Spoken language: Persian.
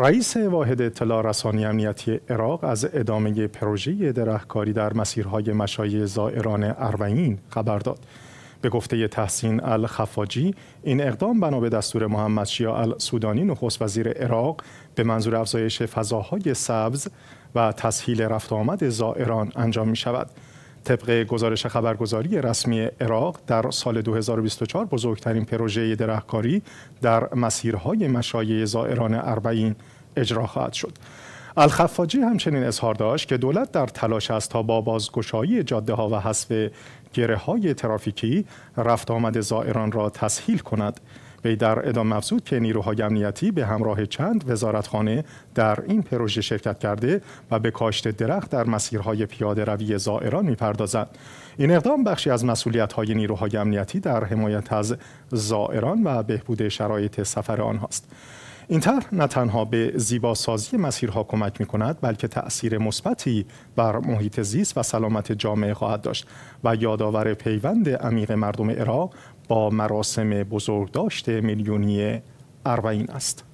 رئیس واحد اطلاع رسانی امنیتی عراق از ادامه پروژه درهکاری در مسیرهای مشایع زائران اروین خبر داد. به گفته تحسین الخفاجی این اقدام بنا به دستور محمد شیا السودانی نخست وزیر عراق به منظور افزایش فضاهای سبز و تسهیل رفت آمد زائران انجام می شود. طبق گزارش خبرگزاری رسمی عراق در سال 2024 بزرگترین پروژه درهکاری در مسیرهای مشایع زائران اربعین اجرا خواهد شد. الخفاجی همچنین اظهار داشت که دولت در تلاش است تا با بازگشایی جاده ها و حذف گره های ترافیکی رفت آمد زائران را تسهیل کند. وی در ادامه افزود که نیروهای امنیتی به همراه چند وزارتخانه در این پروژه شرکت کرده و به کاشت درخت در مسیرهای پیاده روی زائران میپردازند. این اقدام بخشی از مسئولیت های نیروهای امنیتی در حمایت از زائران و بهبود شرایط سفر آنهاست این طرح نه تنها به زیباسازی مسیرها کمک می کند بلکه تأثیر مثبتی بر محیط زیست و سلامت جامعه خواهد داشت و یادآور پیوند عمیق مردم عراق با مراسم بزرگداشت میلیونی اربعین است